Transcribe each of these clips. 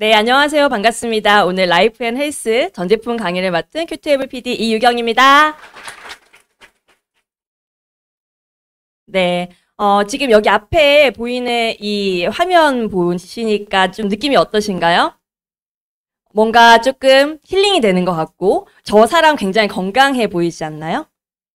네, 안녕하세요. 반갑습니다. 오늘 라이프 앤 헬스 전 제품 강의를 맡은 큐테이블 PD 이유경입니다. 네. 어, 지금 여기 앞에 보이는 이 화면 보시니까 좀 느낌이 어떠신가요? 뭔가 조금 힐링이 되는 것 같고, 저 사람 굉장히 건강해 보이지 않나요?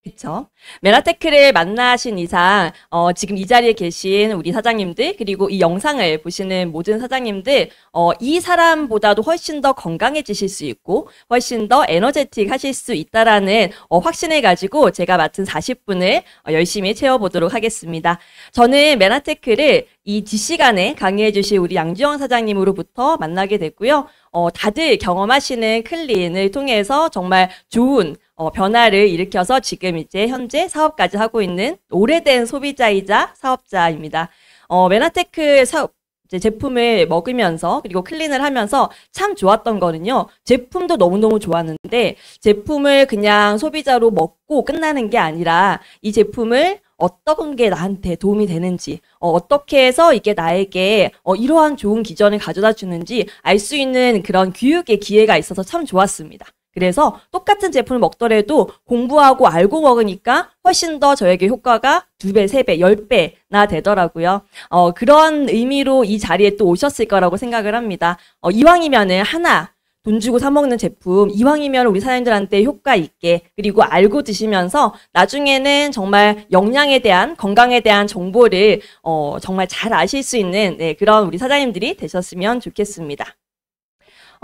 그렇죠. 메라테크를 만나신 이상 어, 지금 이 자리에 계신 우리 사장님들 그리고 이 영상을 보시는 모든 사장님들 어, 이 사람보다도 훨씬 더 건강해지실 수 있고 훨씬 더 에너제틱 하실 수 있다라는 어, 확신을 가지고 제가 맡은 40분을 어, 열심히 채워보도록 하겠습니다. 저는 메라테크를 이 뒷시간에 강의해 주실 우리 양주영 사장님으로부터 만나게 됐고요. 어, 다들 경험하시는 클린을 통해서 정말 좋은 어, 변화를 일으켜서 지금 이제 현재 사업까지 하고 있는 오래된 소비자이자 사업자입니다. 어, 메나테크 사업 제품을 먹으면서 그리고 클린을 하면서 참 좋았던 거는요. 제품도 너무너무 좋았는데 제품을 그냥 소비자로 먹고 끝나는 게 아니라 이 제품을 어떤 게 나한테 도움이 되는지, 어, 떻게 해서 이게 나에게 어, 이러한 좋은 기전을 가져다 주는지 알 수 있는 그런 교육의 기회가 있어서 참 좋았습니다. 그래서 똑같은 제품을 먹더라도 공부하고 알고 먹으니까 훨씬 더 저에게 효과가 두배세배열배나 되더라고요. 어, 그런 의미로 이 자리에 또 오셨을 거라고 생각을 합니다. 어, 이왕이면은 하나 돈 주고 사 먹는 제품 이왕이면 우리 사장님들한테 효과 있게 그리고 알고 드시면서 나중에는 정말 영양에 대한 건강에 대한 정보를 어, 정말 잘 아실 수 있는 네, 그런 우리 사장님들이 되셨으면 좋겠습니다.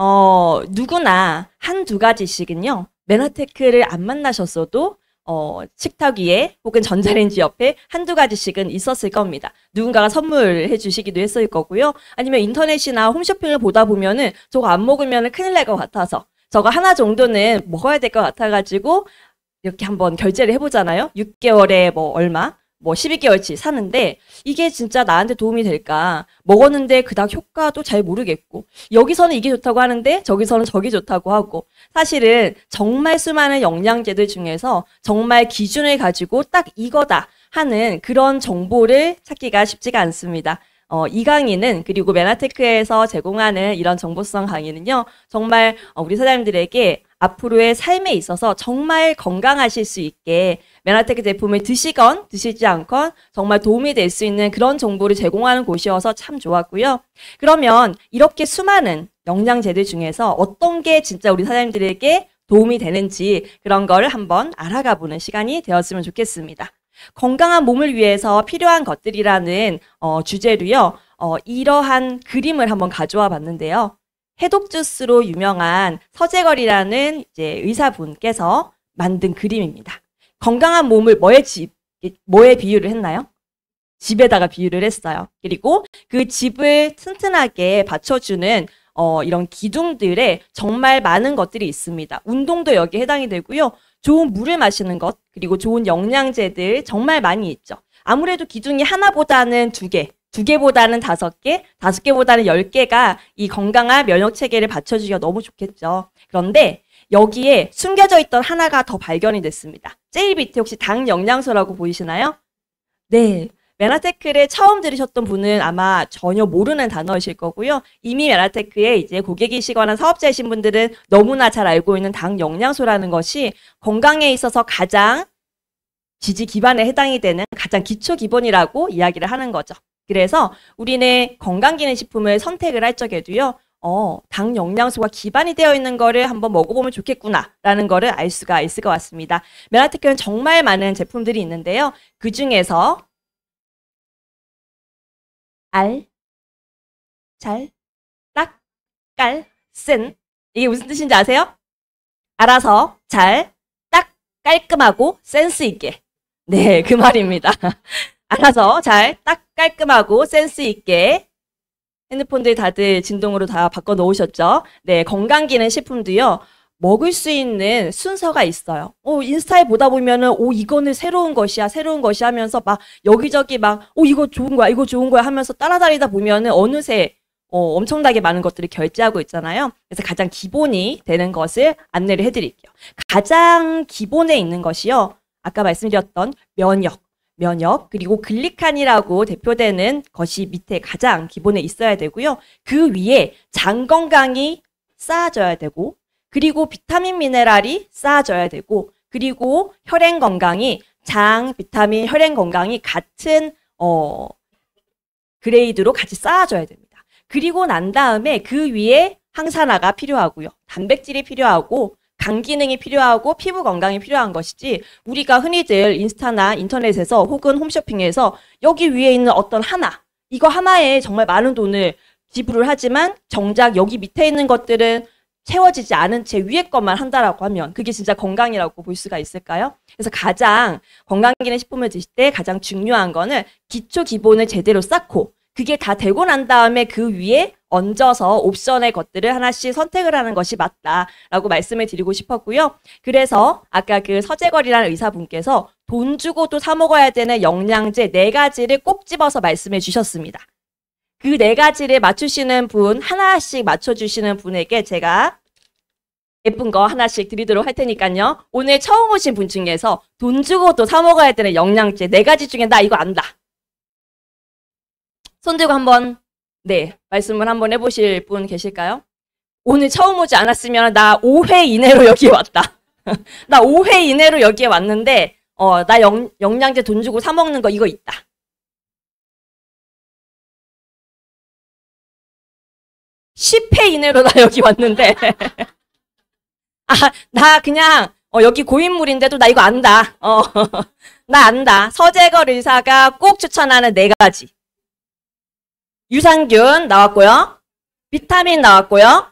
어, 누구나 한두 가지씩은요, 메나테크를 안 만나셨어도 어, 식탁 위에 혹은 전자레인지 옆에 한두 가지씩은 있었을 겁니다. 누군가가 선물해 주시기도 했을 거고요. 아니면 인터넷이나 홈쇼핑을 보다 보면은 저거 안 먹으면 큰일 날 것 같아서 저거 하나 정도는 먹어야 될 것 같아가지고 이렇게 한번 결제를 해보잖아요. 6개월에 뭐 얼마 뭐 12개월치 사는데 이게 진짜 나한테 도움이 될까 먹었는데 그닥 효과도 잘 모르겠고 여기서는 이게 좋다고 하는데 저기서는 저게 좋다고 하고 사실은 정말 수많은 영양제들 중에서 정말 기준을 가지고 딱 이거다 하는 그런 정보를 찾기가 쉽지가 않습니다. 어, 이 강의는 그리고 메나테크에서 제공하는 이런 정보성 강의는요 정말 어, 우리 사장님들에게 앞으로의 삶에 있어서 정말 건강하실 수 있게 메나테크 제품을 드시건 드시지 않건 정말 도움이 될 수 있는 그런 정보를 제공하는 곳이어서 참 좋았고요. 그러면 이렇게 수많은 영양제들 중에서 어떤 게 진짜 우리 사장님들에게 도움이 되는지 그런 걸 한번 알아가 보는 시간이 되었으면 좋겠습니다. 건강한 몸을 위해서 필요한 것들이라는 어, 주제로요. 어, 이러한 그림을 한번 가져와 봤는데요. 해독 주스로 유명한 서재걸이라는 이제 의사분께서 만든 그림입니다. 건강한 몸을 뭐에 집, 뭐에 비유를 했나요? 집에다가 비유를 했어요. 그리고 그 집을 튼튼하게 받쳐주는 어, 이런 기둥들에 정말 많은 것들이 있습니다. 운동도 여기 에 해당이 되고요. 좋은 물을 마시는 것, 그리고 좋은 영양제들 정말 많이 있죠. 아무래도 기둥이 하나보다는 두 개, 두 개보다는 다섯 개, 다섯 개보다는 열 개가 이 건강한 면역 체계를 받쳐주기가 너무 좋겠죠. 그런데 여기에 숨겨져 있던 하나가 더 발견이 됐습니다. 제일 밑에 혹시 당 영양소라고 보이시나요? 네. 메나테크를 처음 들으셨던 분은 아마 전혀 모르는 단어이실 거고요. 이미 메나테크에 이제 고객이시거나 사업자이신 분들은 너무나 잘 알고 있는 당 영양소라는 것이 건강에 있어서 가장 지지 기반에 해당이 되는 가장 기초 기본이라고 이야기를 하는 거죠. 그래서 우리는 건강기능식품을 선택을 할 적에도요, 어, 당 영양소가 기반이 되어 있는 거를 한번 먹어보면 좋겠구나라는 거를 알 수가 있을 것 같습니다. 메라테크는 정말 많은 제품들이 있는데요. 그 중에서 알, 잘, 딱, 깔, 쓴 이게 무슨 뜻인지 아세요? 알아서 잘, 딱, 깔끔하고 센스 있게. 네, 그 말입니다. 알아서 잘 딱 깔끔하고 센스 있게 핸드폰들 다들 진동으로 다 바꿔 놓으셨죠? 네, 건강기능 식품도요. 먹을 수 있는 순서가 있어요. 어, 인스타에 보다 보면은, 오, 이거는 새로운 것이야, 새로운 것이 하면서 막 여기저기 막, 오, 이거 좋은 거야, 이거 좋은 거야 하면서 따라다니다 보면은 어느새 어, 엄청나게 많은 것들을 결제하고 있잖아요. 그래서 가장 기본이 되는 것을 안내를 해드릴게요. 가장 기본에 있는 것이요. 아까 말씀드렸던 면역. 면역 그리고 글리칸이라고 대표되는 것이 밑에 가장 기본에 있어야 되고요. 그 위에 장 건강이 쌓아져야 되고 그리고 비타민 미네랄이 쌓아져야 되고 그리고 혈행 건강이 장 비타민 혈행 건강이 같은 어 그레이드로 같이 쌓아져야 됩니다. 그리고 난 다음에 그 위에 항산화가 필요하고요. 단백질이 필요하고 간 기능이 필요하고 피부 건강이 필요한 것이지 우리가 흔히들 인스타나 인터넷에서 혹은 홈쇼핑에서 여기 위에 있는 어떤 하나 이거 하나에 정말 많은 돈을 지불을 하지만 정작 여기 밑에 있는 것들은 채워지지 않은 채 위에 것만 한다라고 하면 그게 진짜 건강이라고 볼 수가 있을까요? 그래서 가장 건강기능 식품을 드실 때 가장 중요한 거는 기초 기본을 제대로 쌓고 그게 다 되고 난 다음에 그 위에 얹어서 옵션의 것들을 하나씩 선택을 하는 것이 맞다라고 말씀을 드리고 싶었고요. 그래서 아까 그 서재걸이라는 의사분께서 돈 주고 도사 먹어야 되는 영양제 네 가지를 꼭 집어서 말씀해 주셨습니다. 그 네 가지를 맞추시는 분 하나씩 맞춰 주시는 분에게 제가 예쁜 거 하나씩 드리도록 할 테니까요. 오늘 처음 오신 분 중에서 돈 주고 도사 먹어야 되는 영양제 네 가지 중에 나 이거 안다. 손 들고 한번 네, 말씀을 한번 해보실 분 계실까요? 오늘 처음 오지 않았으면 나 5회 이내로 여기 왔다. 나 5회 이내로 여기에 왔는데 어, 나 영, 영양제 돈 주고 사 먹는 거 이거 있다. 십회 이내로 나 여기 왔는데. 아, 나 그냥, 어, 여기 고인물인데도 나 이거 안다. 어, 나 안다. 서재걸 의사가 꼭 추천하는 네 가지. 유산균 나왔고요. 비타민 나왔고요.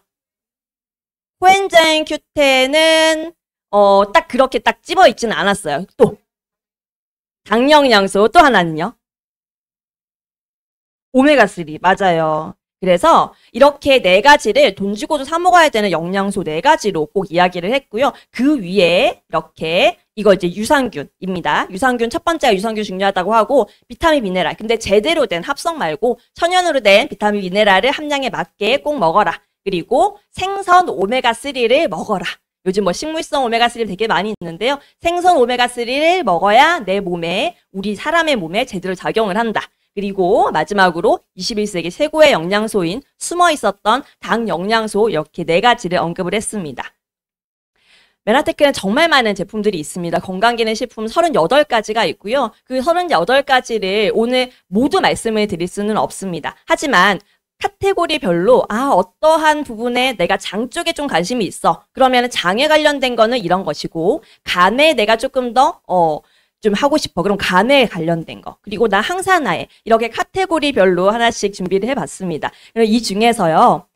코엔자임 큐텐은 어, 딱 그렇게 딱 집어 있지는 않았어요. 또 당영양소 또 하나는요. 오메가3 맞아요. 그래서 이렇게 네 가지를 돈 주고도 사 먹어야 되는 영양소 네 가지로 꼭 이야기를 했고요. 그 위에 이렇게 이거 이제 유산균입니다. 유산균 첫 번째 유산균 중요하다고 하고 비타민 미네랄. 근데 제대로 된 합성 말고 천연으로 된 비타민 미네랄을 함량에 맞게 꼭 먹어라. 그리고 생선 오메가3를 먹어라. 요즘 뭐 식물성 오메가3 되게 많이 있는데요. 생선 오메가3를 먹어야 내 몸에 우리 사람의 몸에 제대로 작용을 한다. 그리고 마지막으로 21세기 최고의 영양소인 숨어 있었던 당 영양소 이렇게 네 가지를 언급을 했습니다. 메라테크는 정말 많은 제품들이 있습니다. 건강기능식품 38가지가 있고요. 그 38가지를 오늘 모두 말씀을 드릴 수는 없습니다. 하지만 카테고리별로 아 어떠한 부분에 내가 장 쪽에 좀 관심이 있어 그러면 장에 관련된 거는 이런 것이고 간에 내가 조금 더어 좀 하고 싶어. 그럼 간에 관련된 거. 그리고 나 항산화에 이렇게 카테고리별로 하나씩 준비를 해봤습니다. 이 중에서요.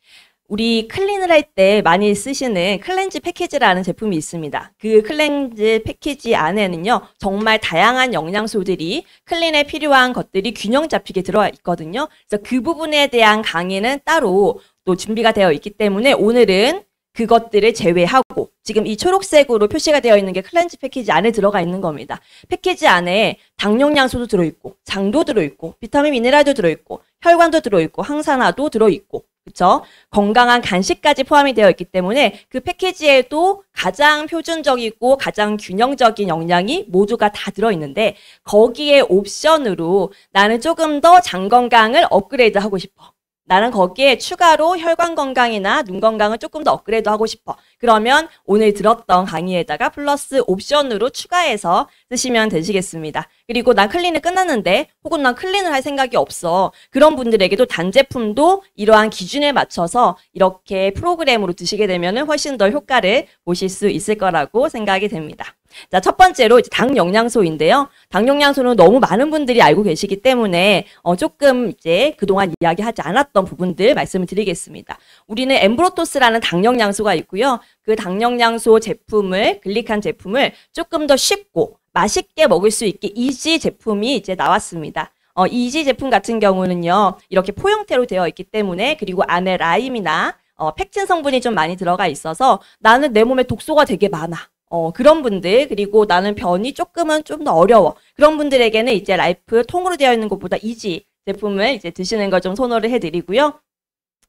우리 클린을 할 때 많이 쓰시는 클렌즈 패키지라는 제품이 있습니다. 그 클렌즈 패키지 안에는요, 정말 다양한 영양소들이 클린에 필요한 것들이 균형 잡히게 들어 있거든요. 그래서 그 부분에 대한 강의는 따로 또 준비가 되어 있기 때문에 오늘은 그것들을 제외하고 지금 이 초록색으로 표시가 되어 있는 게 클렌즈 패키지 안에 들어가 있는 겁니다. 패키지 안에 당용량소도 들어있고 장도 들어있고 비타민 미네랄도 들어있고 혈관도 들어있고 항산화도 들어있고 그쵸 건강한 간식까지 포함이 되어 있기 때문에 그 패키지에도 가장 표준적이고 가장 균형적인 영양이 모두가 다 들어있는데 거기에 옵션으로 나는 조금 더 장 건강을 업그레이드하고 싶어. 나는 거기에 추가로 혈관 건강이나 눈 건강을 조금 더 업그레이드 하고 싶어. 그러면 오늘 들었던 강의에다가 플러스 옵션으로 추가해서 쓰시면 되시겠습니다. 그리고 난 클린을 끝났는데 혹은 난 클린을 할 생각이 없어. 그런 분들에게도 단제품도 이러한 기준에 맞춰서 이렇게 프로그램으로 드시게 되면 훨씬 더 효과를 보실 수 있을 거라고 생각이 됩니다. 자, 첫 번째로 이제 당 영양소인데요. 당 영양소는 너무 많은 분들이 알고 계시기 때문에 어, 조금 이제 그동안 이야기하지 않았던 부분들 말씀을 드리겠습니다. 우리는 엠브로토스라는 당 영양소가 있고요. 그 당 영양소 제품을 글리칸 제품을 조금 더 쉽고 맛있게 먹을 수 있게 이지 제품이 이제 나왔습니다. 어, 이지 제품 같은 경우는요. 이렇게 포형태로 되어 있기 때문에 그리고 안에 라임이나 어, 팩틴 성분이 좀 많이 들어가 있어서 나는 내 몸에 독소가 되게 많아. 어, 그런 분들, 그리고 나는 변이 조금은 좀 더 어려워. 그런 분들에게는 이제 라이프 통으로 되어 있는 것보다 이지 제품을 이제 드시는 걸 좀 선호를 해드리고요.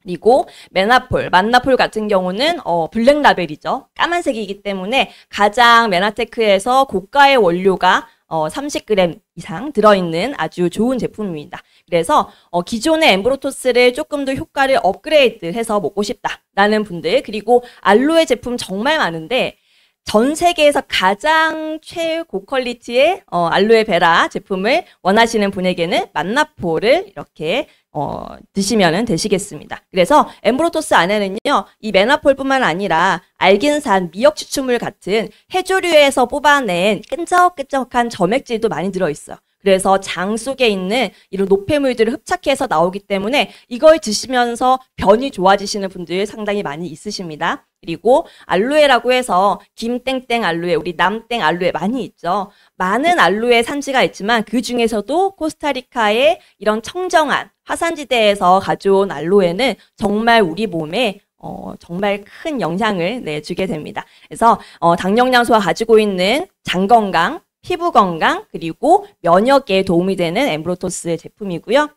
그리고 메나폴, 만나폴 같은 경우는 어, 블랙 라벨이죠. 까만색이기 때문에 가장 메나테크에서 고가의 원료가 어, 30g 이상 들어있는 아주 좋은 제품입니다. 그래서 어, 기존의 엠브로토스를 조금 더 효과를 업그레이드해서 먹고 싶다라는 분들 그리고 알로에 제품 정말 많은데 전 세계에서 가장 최고 퀄리티의 어, 알로에 베라 제품을 원하시는 분에게는 만나포를 이렇게 어, 드시면 되시겠습니다. 그래서 엠브로토스 안에는요, 이 메나폴뿐만 아니라 알긴산, 미역추출물 같은 해조류에서 뽑아낸 끈적끈적한 점액질도 많이 들어있어요. 그래서 장 속에 있는 이런 노폐물들을 흡착해서 나오기 때문에 이걸 드시면서 변이 좋아지시는 분들 상당히 많이 있으십니다. 그리고 알로에라고 해서 김땡땡 알로에, 우리 남땡 알로에 많이 있죠. 많은 알로에 산지가 있지만 그 중에서도 코스타리카의 이런 청정한 화산지대에서 가져온 알로에는 정말 우리 몸에 어, 정말 큰 영향을 내 네, 주게 됩니다. 그래서 어, 당뇨양소와 가지고 있는 장 건강, 피부 건강 그리고 면역에 도움이 되는 엠브로토스의 제품이고요.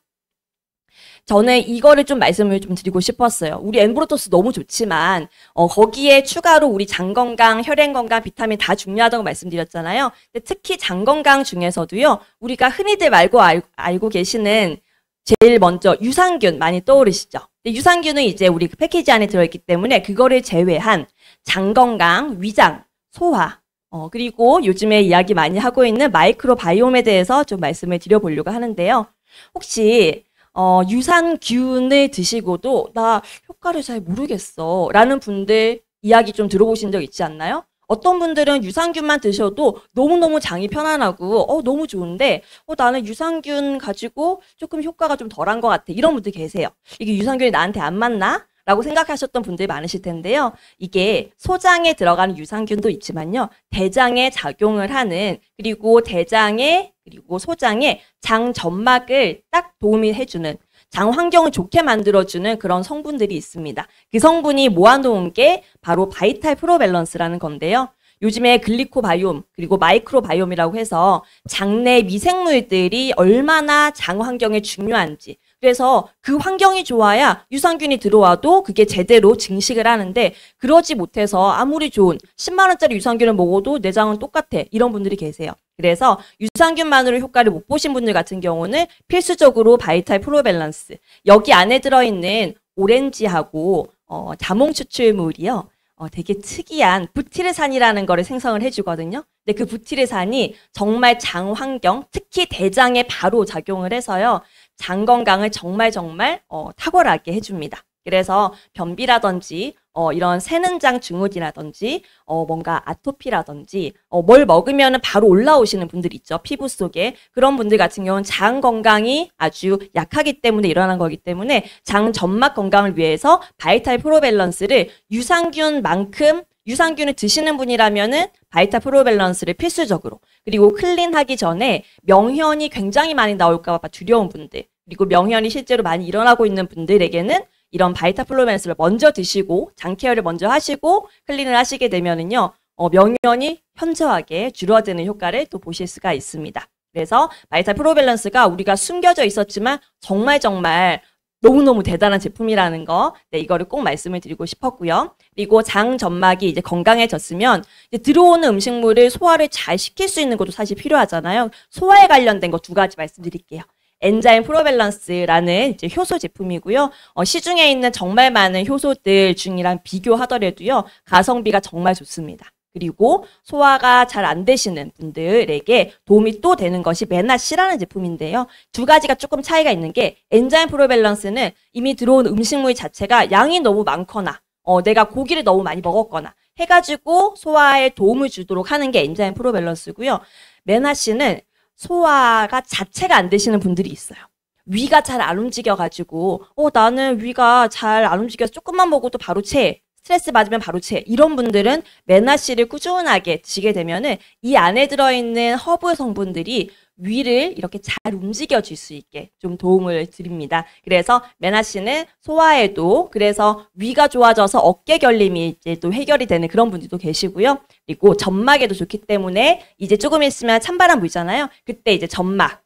저는 이거를 좀 말씀을 좀 드리고 싶었어요. 우리 엠브로토스 너무 좋지만 어, 거기에 추가로 우리 장 건강, 혈행 건강, 비타민 다 중요하다고 말씀드렸잖아요. 근데 특히 장 건강 중에서도요. 우리가 흔히들 말고 알, 알고 계시는 제일 먼저 유산균 많이 떠오르시죠. 근데 유산균은 이제 우리 그 패키지 안에 들어있기 때문에 그거를 제외한 장 건강, 위장, 소화, 어, 그리고 요즘에 이야기 많이 하고 있는 마이크로바이옴에 대해서 좀 말씀을 드려보려고 하는데요. 혹시 어, 유산균을 드시고도 나 효과를 잘 모르겠어 라는 분들 이야기 좀 들어보신 적 있지 않나요? 어떤 분들은 유산균만 드셔도 너무너무 장이 편안하고 어 너무 좋은데 어 나는 유산균 가지고 조금 효과가 좀 덜한 것 같아 이런 분들 계세요 이게 유산균이 나한테 안 맞나 라고 생각하셨던 분들이 많으실 텐데요. 이게 소장에 들어가는 유산균도 있지만요. 대장에 작용을 하는 그리고 대장에 그리고 소장에 장 점막을 딱 도움이 해주는 장 환경을 좋게 만들어주는 그런 성분들이 있습니다. 그 성분이 모아놓은 게 바로 바이탈 프로밸런스라는 건데요. 요즘에 글리코바이옴 그리고 마이크로바이옴이라고 해서 장내 미생물들이 얼마나 장 환경에 중요한지 그래서 그 환경이 좋아야 유산균이 들어와도 그게 제대로 증식을 하는데 그러지 못해서 아무리 좋은 10만 원짜리 유산균을 먹어도 내장은 똑같아 이런 분들이 계세요. 그래서 유산균만으로 효과를 못 보신 분들 같은 경우는 필수적으로 바이탈 프로밸런스 여기 안에 들어있는 오렌지하고 어, 자몽 추출물이요. 어, 되게 특이한 부티르산이라는 거를 생성을 해주거든요. 근데 그 부티르산이 정말 장 환경, 특히 대장에 바로 작용을 해서요. 장 건강을 정말 정말 어, 탁월하게 해줍니다. 그래서 변비라든지 어, 이런 새는장 증후군이라든지 어, 뭔가 아토피라든지 어, 뭘 먹으면 바로 올라오시는 분들 있죠 피부 속에 그런 분들 같은 경우는 장 건강이 아주 약하기 때문에 일어난 거기 때문에 장 점막 건강을 위해서 바이탈 프로밸런스를 유산균만큼 유산균을 드시는 분이라면은 바이타 프로밸런스를 필수적으로 그리고 클린하기 전에 명현이 굉장히 많이 나올까 봐 두려운 분들 그리고 명현이 실제로 많이 일어나고 있는 분들에게는 이런 바이타 프로밸런스를 먼저 드시고 장 케어를 먼저 하시고 클린을 하시게 되면은요 어, 명현이 현저하게 줄어드는 효과를 또 보실 수가 있습니다. 그래서 바이타 프로밸런스가 우리가 숨겨져 있었지만 정말 정말 너무너무 대단한 제품이라는 거, 네, 이거를 꼭 말씀을 드리고 싶었고요. 그리고 장 점막이 이제 건강해졌으면 이제 들어오는 음식물을 소화를 잘 시킬 수 있는 것도 사실 필요하잖아요. 소화에 관련된 거 두 가지 말씀드릴게요. 엔자임 프로밸런스라는 이제 효소 제품이고요. 어, 시중에 있는 정말 많은 효소들 중이랑 비교하더라도요. 가성비가 정말 좋습니다. 그리고 소화가 잘 안 되시는 분들에게 도움이 또 되는 것이 메나시라는 제품인데요. 두 가지가 조금 차이가 있는 게 엔자임 프로밸런스는 이미 들어온 음식물 자체가 양이 너무 많거나 어, 내가 고기를 너무 많이 먹었거나 해가지고 소화에 도움을 주도록 하는 게 엔자임 프로밸런스고요. 메나시는 소화가 자체가 안 되시는 분들이 있어요. 위가 잘 안 움직여가지고 어 나는 위가 잘 안 움직여서 조금만 먹어도 바로 체해. 스트레스 받으면 바로 체 이런 분들은 메나씨를 꾸준하게 지게 되면은 이 안에 들어있는 허브 성분들이 위를 이렇게 잘 움직여 줄수 있게 좀 도움을 드립니다. 그래서 메나 씨는 소화에도 그래서 위가 좋아져서 어깨 결림이 이제 또 해결이 되는 그런 분들도 계시고요. 그리고 점막에도 좋기 때문에 이제 조금 있으면 찬바람 불잖아요. 그때 이제 점막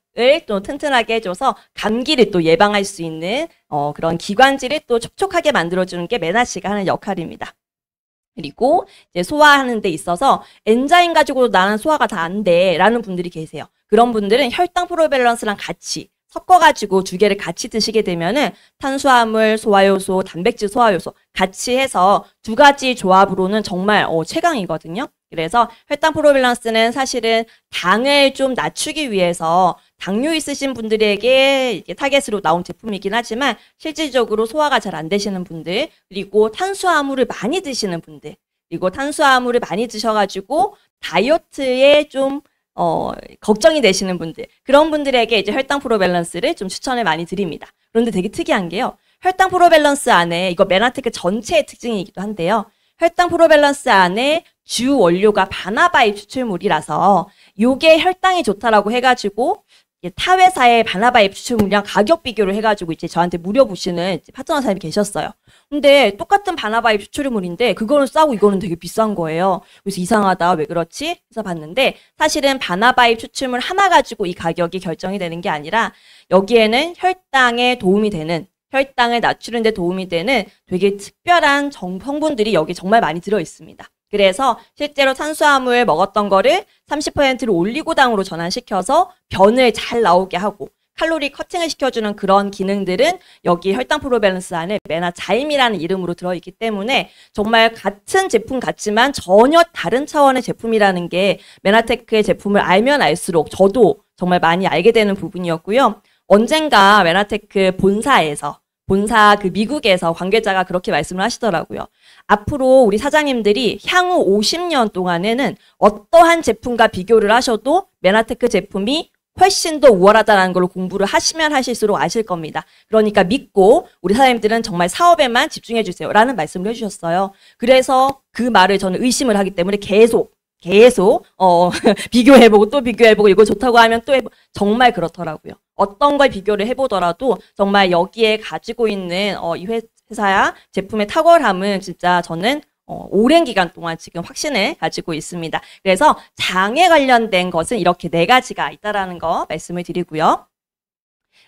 또 튼튼하게 해줘서 감기를 또 예방할 수 있는 어, 그런 기관지를 또 촉촉하게 만들어주는 게 메나시가 하는 역할입니다. 그리고 이제 소화하는 데 있어서 엔자임 가지고도 나는 소화가 다 안 돼. 라는 분들이 계세요. 그런 분들은 혈당 프로밸런스랑 같이 섞어가지고 두 개를 같이 드시게 되면은 탄수화물, 소화요소 단백질 소화요소 같이 해서 두 가지 조합으로는 정말 어, 최강이거든요. 그래서 혈당 프로밸런스는 사실은 당을 좀 낮추기 위해서 당뇨 있으신 분들에게 타겟으로 나온 제품이긴 하지만 실질적으로 소화가 잘 안 되시는 분들 그리고 탄수화물을 많이 드시는 분들 그리고 탄수화물을 많이 드셔가지고 다이어트에 좀 어, 걱정이 되시는 분들 그런 분들에게 이제 혈당 프로 밸런스를 좀 추천을 많이 드립니다. 그런데 되게 특이한 게요. 혈당 프로 밸런스 안에 이거 메나테크 전체의 특징이기도 한데요. 혈당 프로 밸런스 안에 주 원료가 바나바이 추출물이라서 요게 혈당이 좋다라고 해가지고 예, 타회사의 바나바의 추출물이랑 가격 비교를 해가지고 이제 저한테 무료 보시는 파트너 사님이 계셨어요. 근데 똑같은 바나바의 추출물인데 그거는 싸고 이거는 되게 비싼 거예요. 그래서 이상하다 왜 그렇지? 해서 봤는데 사실은 바나바의 추출물 하나 가지고 이 가격이 결정이 되는 게 아니라 여기에는 혈당에 도움이 되는 혈당을 낮추는 데 도움이 되는 되게 특별한 정 성분들이 여기 정말 많이 들어 있습니다. 그래서 실제로 탄수화물 먹었던 거를 30%로 올리고당으로 전환시켜서 변을 잘 나오게 하고 칼로리 커팅을 시켜주는 그런 기능들은 여기 혈당 프로밸런스 안에 메나 자임이라는 이름으로 들어있기 때문에 정말 같은 제품 같지만 전혀 다른 차원의 제품이라는 게 메나테크의 제품을 알면 알수록 저도 정말 많이 알게 되는 부분이었고요. 언젠가 메나테크 본사에서 본사 그 미국에서 관계자가 그렇게 말씀을 하시더라고요. 앞으로 우리 사장님들이 향후 50년 동안에는 어떠한 제품과 비교를 하셔도 메나테크 제품이 훨씬 더 우월하다는 걸 공부를 하시면 하실수록 아실 겁니다. 그러니까 믿고 우리 사장님들은 정말 사업에만 집중해 주세요. 라는 말씀을 해주셨어요. 그래서 그 말을 저는 의심을 하기 때문에 계속 계속 어, 비교해보고 또 비교해보고 이거 좋다고 하면 또 해보, 정말 그렇더라고요. 어떤 걸 비교를 해보더라도 정말 여기에 가지고 있는 어, 이 회사야 제품의 탁월함은 진짜 저는 어, 오랜 기간 동안 지금 확신을 가지고 있습니다. 그래서 장에 관련된 것은 이렇게 네 가지가 있다라는 거 말씀을 드리고요.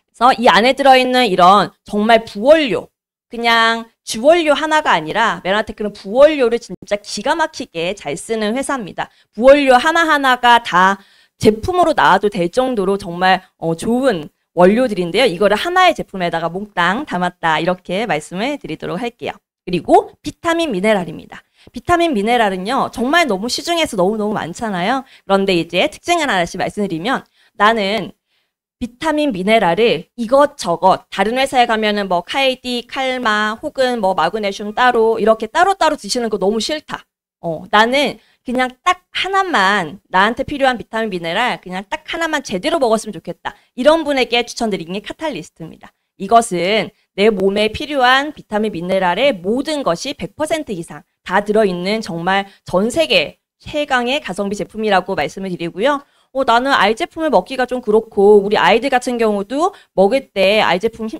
그래서 이 안에 들어있는 이런 정말 부원료, 그냥 주원료 하나가 아니라 메라테크는 부원료를 진짜 기가 막히게 잘 쓰는 회사입니다. 부원료 하나하나가 다 제품으로 나와도 될 정도로 정말 어, 좋은 원료들인데요. 이거를 하나의 제품에다가 몽땅 담았다. 이렇게 말씀을 드리도록 할게요. 그리고 비타민 미네랄입니다. 비타민 미네랄은요, 정말 너무 시중에서 너무너무 많잖아요. 그런데 이제 특징을 하나씩 말씀드리면 나는 비타민, 미네랄을 이것저것 다른 회사에 가면은 뭐 칼디, 칼마 혹은 뭐 마그네슘 따로 이렇게 따로따로 드시는 거 너무 싫다. 어, 나는 그냥 딱 하나만 나한테 필요한 비타민 미네랄 그냥 딱 하나만 제대로 먹었으면 좋겠다. 이런 분에게 추천드리는 게 카탈리스트입니다. 이것은 내 몸에 필요한 비타민 미네랄의 모든 것이 100% 이상 다 들어있는 정말 전 세계 최강의 가성비 제품이라고 말씀을 드리고요. 어, 나는 알 제품을 먹기가 좀 그렇고 우리 아이들 같은 경우도 먹을 때 알 제품 힘,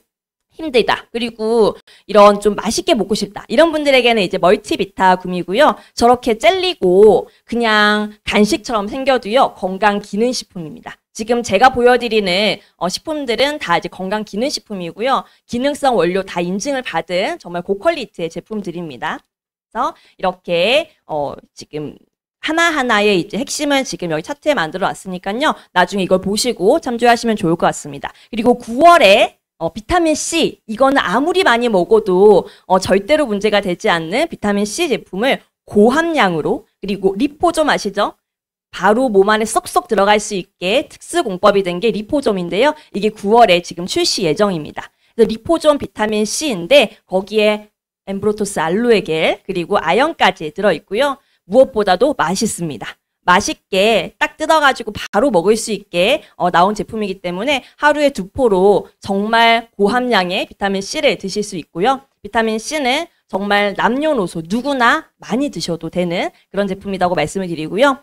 힘들다. 그리고 이런 좀 맛있게 먹고 싶다. 이런 분들에게는 이제 멀티비타 구이고요 저렇게 젤리고 그냥 간식처럼 생겨도요. 건강 기능 식품입니다. 지금 제가 보여드리는 어, 식품들은 다 이제 건강 기능 식품이고요. 기능성 원료 다 인증을 받은 정말 고퀄리티의 제품들입니다. 그래서 이렇게 어, 지금 하나하나의 이제 핵심은 지금 여기 차트에 만들어 놨으니까요. 나중에 이걸 보시고 참조하시면 좋을 것 같습니다. 그리고 9월에 어, 비타민 C 이거는 아무리 많이 먹어도 어, 절대로 문제가 되지 않는 비타민 C 제품을 고함량으로 그리고 리포좀 아시죠? 바로 몸 안에 쏙쏙 들어갈 수 있게 특수 공법이 된 게 리포좀인데요. 이게 9월에 지금 출시 예정입니다. 그래서 리포좀 비타민 C인데 거기에 엠브로토스 알로에겔 그리고 아연까지 들어 있고요. 무엇보다도 맛있습니다. 맛있게 딱 뜯어가지고 바로 먹을 수 있게 어, 나온 제품이기 때문에 하루에 두 포로 정말 고함량의 비타민 C를 드실 수 있고요. 비타민 C는 정말 남녀노소 누구나 많이 드셔도 되는 그런 제품이라고 말씀을 드리고요.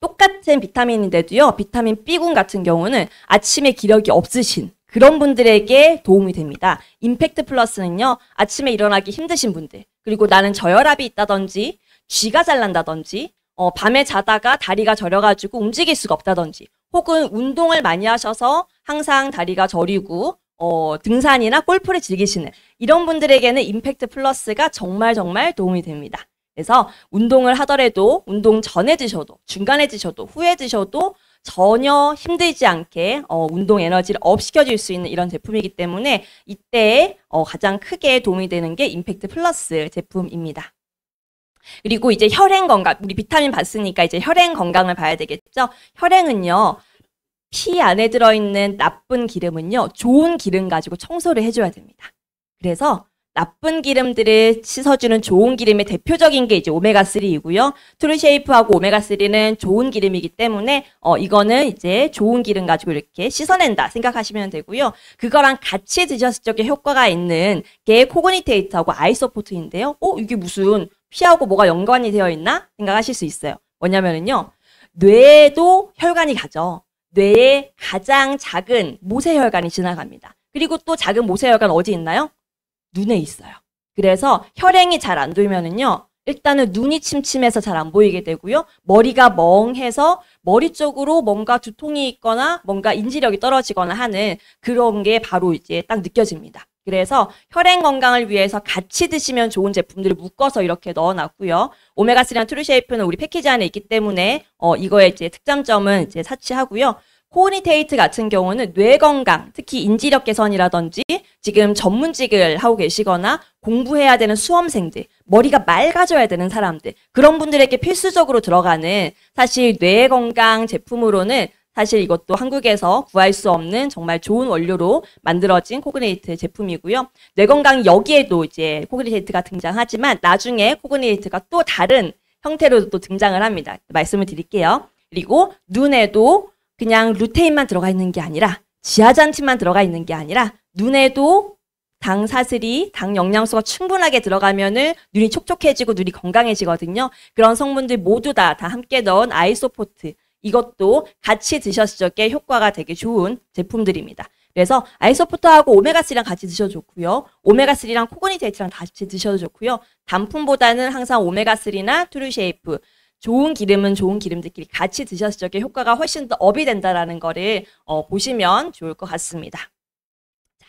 똑같은 비타민인데도요. 비타민 B군 같은 경우는 아침에 기력이 없으신 그런 분들에게 도움이 됩니다. 임팩트 플러스는요. 아침에 일어나기 힘드신 분들 그리고 나는 저혈압이 있다든지 쥐가 잘난다든지 어, 밤에 자다가 다리가 저려가지고 움직일 수가 없다든지 혹은 운동을 많이 하셔서 항상 다리가 저리고 어, 등산이나 골프를 즐기시는 이런 분들에게는 임팩트 플러스가 정말 정말 도움이 됩니다. 그래서 운동을 하더라도 운동 전에 드셔도 중간에 드셔도 후에 드셔도 전혀 힘들지 않게 어, 운동 에너지를 업시켜줄 수 있는 이런 제품이기 때문에 이때 어, 가장 크게 도움이 되는 게 임팩트 플러스 제품입니다. 그리고 이제 혈행 건강, 우리 비타민 봤으니까 이제 혈행 건강을 봐야 되겠죠? 혈행은요, 피 안에 들어있는 나쁜 기름은요, 좋은 기름 가지고 청소를 해줘야 됩니다. 그래서 나쁜 기름들을 씻어주는 좋은 기름의 대표적인 게 이제 오메가3이고요. 트루쉐이프하고 오메가3는 좋은 기름이기 때문에 어 이거는 이제 좋은 기름 가지고 이렇게 씻어낸다 생각하시면 되고요. 그거랑 같이 드셨을 적에 효과가 있는 게 코그니테이트하고 아이소포트인데요. 어 이게 무슨 피하고 뭐가 연관이 되어 있나 생각하실 수 있어요. 뭐냐면은요. 뇌에도 혈관이 가죠. 뇌의 가장 작은 모세혈관이 지나갑니다. 그리고 또 작은 모세혈관 어디 있나요? 눈에 있어요. 그래서 혈행이 잘안 되면은요. 일단은 눈이 침침해서 잘 안 보이게 되고요. 머리가 멍해서 머리 쪽으로 뭔가 두통이 있거나 뭔가 인지력이 떨어지거나 하는 그런 게 바로 이제 딱 느껴집니다. 그래서 혈행 건강을 위해서 같이 드시면 좋은 제품들을 묶어서 이렇게 넣어놨고요. 오메가3랑 트루쉐이프는 우리 패키지 안에 있기 때문에 어, 이거의 이제 특장점은 이제 사치하고요. 코니테이트 같은 경우는 뇌 건강, 특히 인지력 개선이라든지 지금 전문직을 하고 계시거나 공부해야 되는 수험생들, 머리가 맑아져야 되는 사람들, 그런 분들에게 필수적으로 들어가는 사실 뇌 건강 제품으로는 사실 이것도 한국에서 구할 수 없는 정말 좋은 원료로 만들어진 코그네이트 제품이고요. 뇌건강 여기에도 이제 코그네이트가 등장하지만 나중에 코그네이트가 또 다른 형태로도 또 등장을 합니다. 말씀을 드릴게요. 그리고 눈에도 그냥 루테인만 들어가 있는 게 아니라 지하잔틴만 들어가 있는 게 아니라 눈에도 당 사슬이 당 영양소가 충분하게 들어가면은 눈이 촉촉해지고 눈이 건강해지거든요. 그런 성분들 모두 다 다 함께 넣은 아이소포트 이것도 같이 드셨을 적에 효과가 되게 좋은 제품들입니다. 그래서 아이소프트하고 오메가3랑 같이 드셔도 좋고요. 오메가3랑 코그니데이트랑 같이 드셔도 좋고요. 단품보다는 항상 오메가3나 트루쉐이프, 좋은 기름은 좋은 기름들끼리 같이 드셨을 적에 효과가 훨씬 더 업이 된다라는 거를 어, 보시면 좋을 것 같습니다. 자,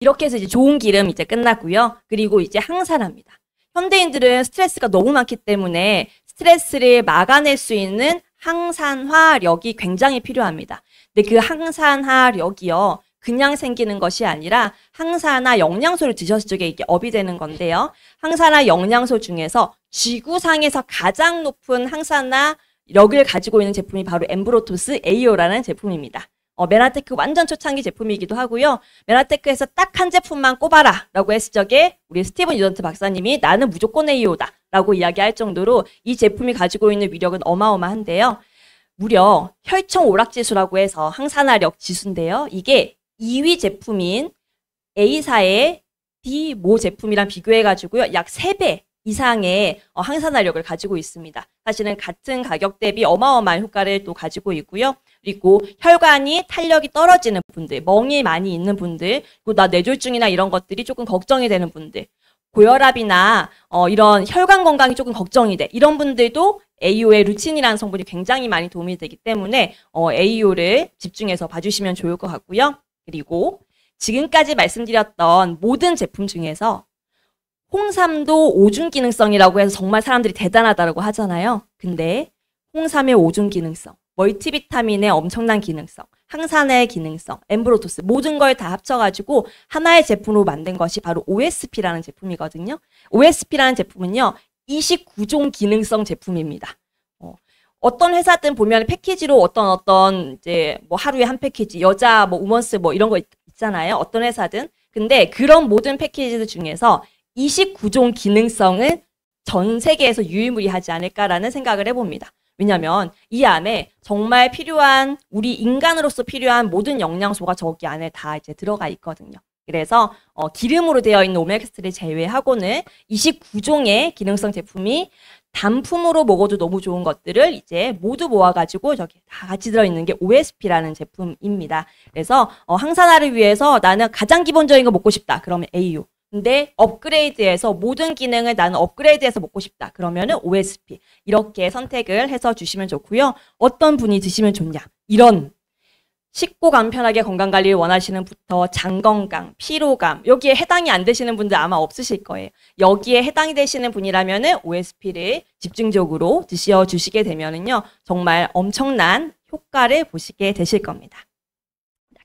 이렇게 해서 이제 좋은 기름 이제 끝났고요. 그리고 이제 항산화입니다. 현대인들은 스트레스가 너무 많기 때문에 스트레스를 막아낼 수 있는 항산화력이 굉장히 필요합니다. 근데 그 항산화력이요. 그냥 생기는 것이 아니라 항산화 영양소를 드셨을 적에 이게 업이 되는 건데요. 항산화 영양소 중에서 지구상에서 가장 높은 항산화 력을 가지고 있는 제품이 바로 엠브로토스 AO라는 제품입니다. 어, 메라테크 완전 초창기 제품이기도 하고요. 메라테크에서 딱 한 제품만 꼽아라 라고 했을 적에 우리 스티븐 유던트 박사님이 나는 무조건 AO다 라고 이야기할 정도로 이 제품이 가지고 있는 위력은 어마어마한데요. 무려 혈청 오락지수라고 해서 항산화력 지수인데요. 이게 2위 제품인 A사의 D 모 제품이랑 비교해가지고요. 약 3배 이상의 어, 항산화력을 가지고 있습니다. 사실은 같은 가격 대비 어마어마한 효과를 또 가지고 있고요. 그리고 혈관이 탄력이 떨어지는 분들, 멍이 많이 있는 분들, 그리고 나 뇌졸중이나 이런 것들이 조금 걱정이 되는 분들, 고혈압이나 어, 이런 혈관 건강이 조금 걱정이 돼. 이런 분들도 AO의 루틴이라는 성분이 굉장히 많이 도움이 되기 때문에 어, AO를 집중해서 봐주시면 좋을 것 같고요. 그리고 지금까지 말씀드렸던 모든 제품 중에서 홍삼도 오줌 기능성이라고 해서 정말 사람들이 대단하다고 하잖아요. 근데 홍삼의 오줌 기능성 멀티비타민의 엄청난 기능성, 항산화의 기능성, 엠브로토스 모든 걸 다 합쳐가지고 하나의 제품으로 만든 것이 바로 OSP라는 제품이거든요. OSP라는 제품은요. 29종 기능성 제품입니다. 어, 어떤 회사든 보면 패키지로 어떤 어떤 이제 뭐 하루에 한 패키지 여자 뭐 우먼스 뭐 이런 거 있, 잖아요 어떤 회사든. 근데 그런 모든 패키지들 중에서 29종 기능성은 전 세계에서 유일무이하지 않을까라는 생각을 해봅니다. 왜냐하면 이 안에 정말 필요한 우리 인간으로서 필요한 모든 영양소가 저기 안에 다 이제 들어가 있거든요. 그래서 어, 기름으로 되어 있는 오메가3를 제외하고는 29종의 기능성 제품이 단품으로 먹어도 너무 좋은 것들을 이제 모두 모아가지고 저기 다 같이 들어있는 게 OSP라는 제품입니다. 그래서 어, 항산화를 위해서 나는 가장 기본적인 거 먹고 싶다. 그러면 AU. 근데 업그레이드해서 모든 기능을 나는 업그레이드해서 먹고 싶다. 그러면은 OSP 이렇게 선택을 해서 주시면 좋고요. 어떤 분이 드시면 좋냐? 이런 쉽고 간편하게 건강관리를 원하시는 부터 장건강, 피로감 여기에 해당이 안 되시는 분들 아마 없으실 거예요. 여기에 해당이 되시는 분이라면 은 OSP를 집중적으로 드셔 주시게 되면은요. 정말 엄청난 효과를 보시게 되실 겁니다.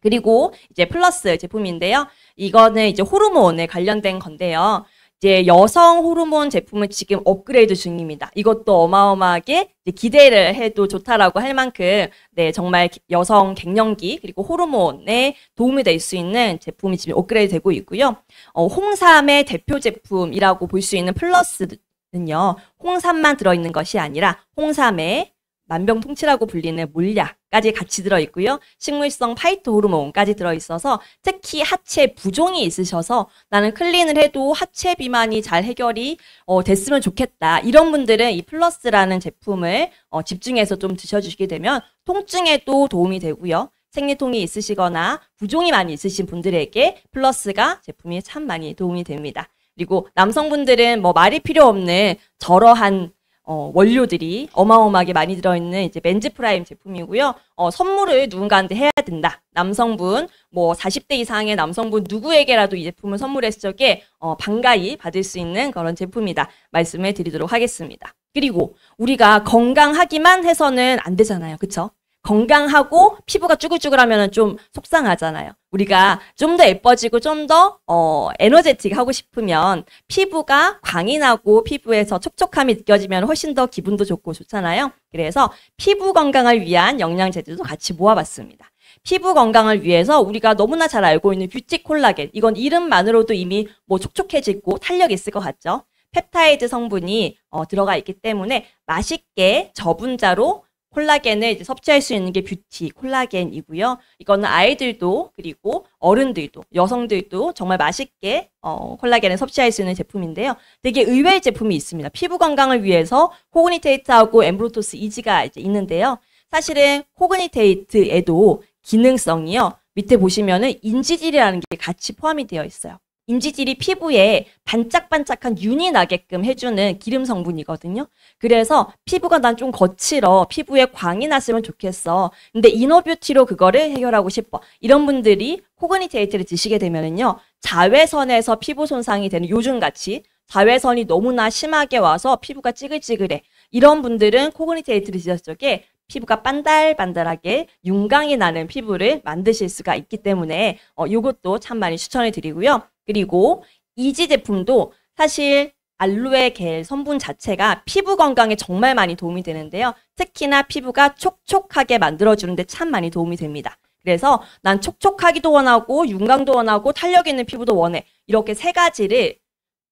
그리고 이제 플러스 제품인데요. 이거는 이제 호르몬에 관련된 건데요. 이제 여성 호르몬 제품을 지금 업그레이드 중입니다. 이것도 어마어마하게 기대를 해도 좋다라고 할 만큼 네 정말 여성 갱년기 그리고 호르몬에 도움이 될 수 있는 제품이 지금 업그레이드되고 있고요. 어, 홍삼의 대표 제품이라고 볼 수 있는 플러스는요. 홍삼만 들어있는 것이 아니라 홍삼의 만병통치라고 불리는 물약까지 같이 들어있고요. 식물성 파이트 호르몬까지 들어있어서 특히 하체 부종이 있으셔서 나는 클린을 해도 하체 비만이 잘 해결이 어, 됐으면 좋겠다. 이런 분들은 이 플러스라는 제품을 어, 집중해서 좀 드셔주시게 되면 통증에도 도움이 되고요. 생리통이 있으시거나 부종이 많이 있으신 분들에게 플러스가 제품이 참 많이 도움이 됩니다. 그리고 남성분들은 뭐 말이 필요 없는 저러한 어, 원료들이 어마어마하게 많이 들어있는 이제 맨즈 프라임 제품이고요. 어, 선물을 누군가한테 해야 된다. 남성분, 뭐 40대 이상의 남성분 누구에게라도 이 제품을 선물했을 적에 어, 반가이 받을 수 있는 그런 제품이다. 말씀을 드리도록 하겠습니다. 그리고 우리가 건강하기만 해서는 안 되잖아요. 그쵸? 건강하고 피부가 쭈글쭈글하면 좀 속상하잖아요. 우리가 좀 더 예뻐지고 좀더 어, 에너제틱 하고 싶으면 피부가 광이 나고 피부에서 촉촉함이 느껴지면 훨씬 더 기분도 좋고 좋잖아요. 그래서 피부 건강을 위한 영양제들도 같이 모아봤습니다. 피부 건강을 위해서 우리가 너무나 잘 알고 있는 뷰티 콜라겐 이건 이름만으로도 이미 뭐 촉촉해지고 탄력 있을 것 같죠. 펩타이드 성분이 어, 들어가 있기 때문에 맛있게 저분자로 콜라겐을 섭취할 수 있는 게 뷰티 콜라겐이고요. 이거는 아이들도 그리고 어른들도 여성들도 정말 맛있게 어, 콜라겐을 섭취할 수 있는 제품인데요. 되게 의외의 제품이 있습니다. 피부 건강을 위해서 코그니테이트하고 엠브로토스 이지가 이제 있는데요. 사실은 코그니테이트에도 기능성이요. 밑에 보시면은 인지질이라는 게 같이 포함이 되어 있어요. 임지질이 피부에 반짝반짝한 윤이 나게끔 해주는 기름 성분이거든요. 그래서 피부가 난 좀 거칠어. 피부에 광이 났으면 좋겠어. 근데 이너뷰티로 그거를 해결하고 싶어. 이런 분들이 코그니테이트를 드시게 되면은요. 자외선에서 피부 손상이 되는 요즘같이 자외선이 너무나 심하게 와서 피부가 찌글찌글해. 이런 분들은 코그니테이트를 드셨을 적에 피부가 반달반달하게 윤광이 나는 피부를 만드실 수가 있기 때문에 어, 이것도 참 많이 추천해 드리고요. 그리고 이지 제품도 사실 알로에 겔 성분 자체가 피부 건강에 정말 많이 도움이 되는데요. 특히나 피부가 촉촉하게 만들어주는데 참 많이 도움이 됩니다. 그래서 난 촉촉하기도 원하고 윤광도 원하고 탄력 있는 피부도 원해. 이렇게 세 가지를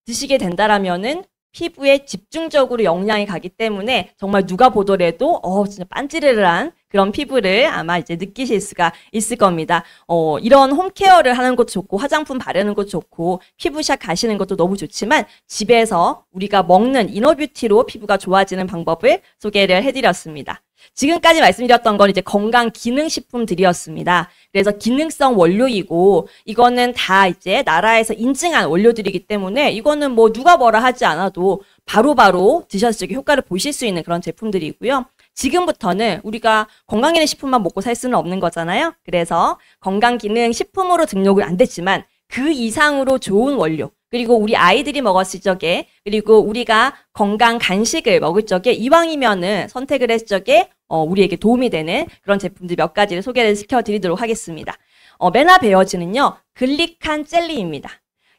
드시게 된다라면은 피부에 집중적으로 영향이 가기 때문에 정말 누가 보더라도 어 진짜 빤지르르한 그런 피부를 아마 이제 느끼실 수가 있을 겁니다. 어, 이런 홈케어를 하는 것도 좋고 화장품 바르는 것도 좋고 피부샵 가시는 것도 너무 좋지만 집에서 우리가 먹는 이너뷰티로 피부가 좋아지는 방법을 소개를 해드렸습니다. 지금까지 말씀드렸던 건 이제 건강 기능 식품들이었습니다. 그래서 기능성 원료이고 이거는 다 이제 나라에서 인증한 원료들이기 때문에 이거는 뭐 누가 뭐라 하지 않아도 바로바로 바로 드셨을 때 효과를 보실 수 있는 그런 제품들이고요. 지금부터는 우리가 건강기능식품만 먹고 살 수는 없는 거잖아요. 그래서 건강기능식품으로 등록은 안 됐지만 그 이상으로 좋은 원료 그리고 우리 아이들이 먹었을 적에 그리고 우리가 건강 간식을 먹을 적에 이왕이면은 선택을 했을 적에 어, 우리에게 도움이 되는 그런 제품들 몇 가지를 소개를 시켜드리도록 하겠습니다. 어, 메나 베어즈는요 글리칸 젤리입니다.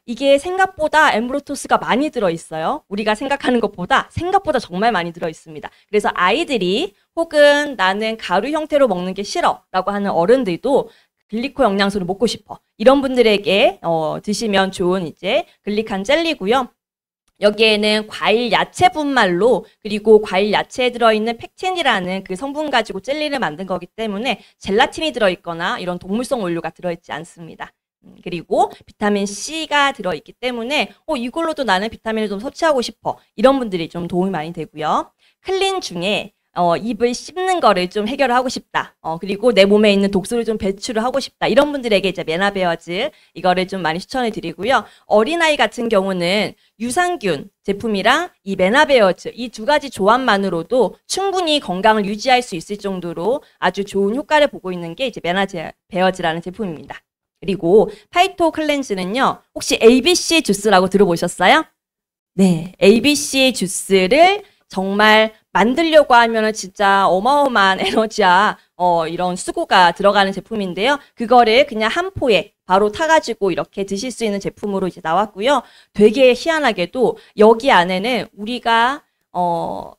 이게 생각보다 엠브로토스가 많이 들어있어요. 우리가 생각하는 것보다 생각보다 정말 많이 들어있습니다. 그래서 아이들이 혹은 나는 가루 형태로 먹는 게 싫어 라고 하는 어른들도 글리코 영양소를 먹고 싶어. 이런 분들에게 어, 드시면 좋은 이제 글리칸 젤리고요. 여기에는 과일 야채분말로 그리고 과일 야채에 들어있는 팩틴이라는 그 성분 가지고 젤리를 만든 거기 때문에 젤라틴이 들어있거나 이런 동물성 원료가 들어있지 않습니다. 그리고 비타민 C가 들어있기 때문에 어, 이걸로도 나는 비타민을 좀 섭취하고 싶어. 이런 분들이 좀 도움이 많이 되고요. 클린 중에 어, 입을 씹는 거를 좀 해결하고 싶다. 어, 그리고 내 몸에 있는 독소를 좀 배출을 하고 싶다. 이런 분들에게 이제 메나베어즈 이거를 좀 많이 추천해 드리고요. 어린아이 같은 경우는 유산균 제품이랑 이 메나베어즈 이 두 가지 조합만으로도 충분히 건강을 유지할 수 있을 정도로 아주 좋은 효과를 보고 있는 게 이제 메나베어즈라는 제품입니다. 그리고 파이토 클렌즈는요. 혹시 ABC 주스라고 들어보셨어요? 네. ABC 주스를 정말 만들려고 하면은 진짜 어마어마한 에너지와 어, 이런 수고가 들어가는 제품인데요. 그거를 그냥 한 포에 바로 타가지고 이렇게 드실 수 있는 제품으로 이제 나왔고요. 되게 희한하게도 여기 안에는 우리가 어,